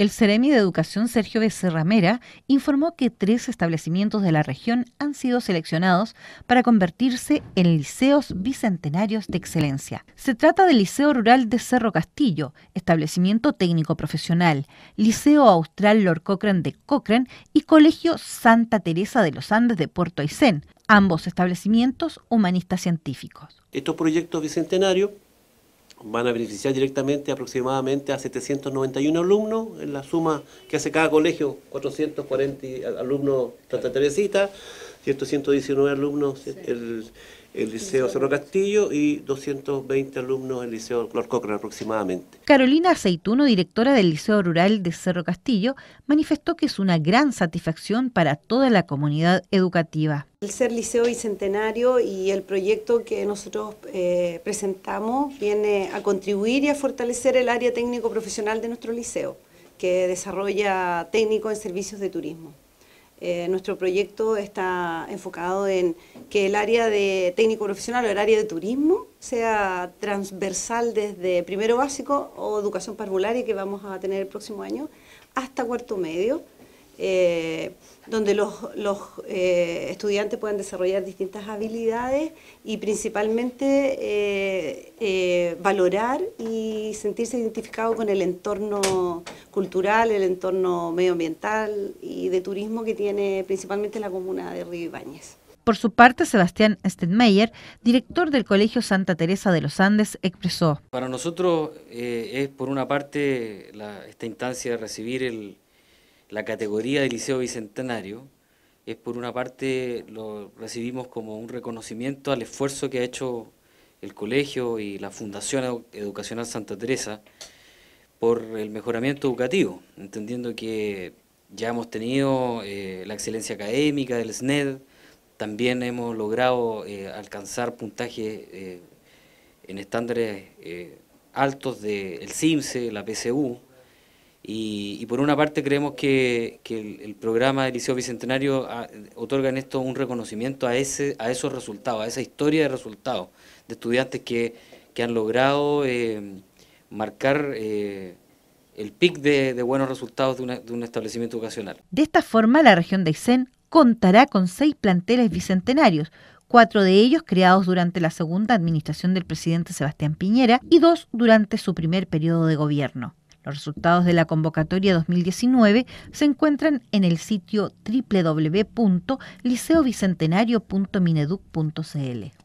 El Ceremi de Educación Sergio Becerramera informó que tres establecimientos de la región han sido seleccionados para convertirse en liceos bicentenarios de excelencia. Se trata del Liceo Rural de Cerro Castillo, Establecimiento Técnico Profesional, Liceo Austral Lord Cochrane de Cochrane y Colegio Santa Teresa de los Andes de Puerto Aysén, ambos establecimientos humanistas científicos. Estos proyectos bicentenarios van a beneficiar directamente aproximadamente a 791 alumnos, en la suma que hace cada colegio, 440 alumnos Santa Teresita, 119 alumnos el, el Liceo Cerro Castillo y 220 alumnos del Liceo aproximadamente. Carolina Aceituno, directora del Liceo Rural de Cerro Castillo, manifestó que es una gran satisfacción para toda la comunidad educativa. El ser Liceo Bicentenario y el proyecto que nosotros eh, presentamos viene a contribuir y a fortalecer el área técnico profesional de nuestro liceo, que desarrolla técnico en servicios de turismo. Eh, nuestro proyecto está enfocado en que el área de técnico profesional o el área de turismo sea transversal desde primero básico o educación parvularia que vamos a tener el próximo año hasta cuarto medio. Eh, donde los, los eh, estudiantes puedan desarrollar distintas habilidades y principalmente eh, valorar y sentirse identificado con el entorno cultural, el entorno medioambiental y de turismo que tiene principalmente la comuna de Río Por su parte, Sebastián Stenmeyer, director del Colegio Santa Teresa de los Andes, expresó. Para nosotros es por una parte esta instancia de recibir el, la categoría de Liceo Bicentenario es por una parte lo recibimos como un reconocimiento al esfuerzo que ha hecho el colegio y la Fundación Educacional Santa Teresa por el mejoramiento educativo, entendiendo que ya hemos tenido eh, la excelencia académica del SNED, también hemos logrado eh, alcanzar puntajes eh, en estándares altos del CIMSE, la PCU, y, por una parte creemos que, el, programa del Liceo Bicentenario ah, otorga en esto un reconocimiento a, ese, a esos resultados, a esa historia de resultados de estudiantes que, han logrado eh, marcar eh, el pic de, buenos resultados de, un establecimiento educacional. De esta forma, la región de Aysén contará con seis planteles bicentenarios, cuatro de ellos creados durante la segunda administración del presidente Sebastián Piñera y dos durante su primer periodo de gobierno. Los resultados de la convocatoria 2019 se encuentran en el sitio www.liceobicentenario.mineduc.cl.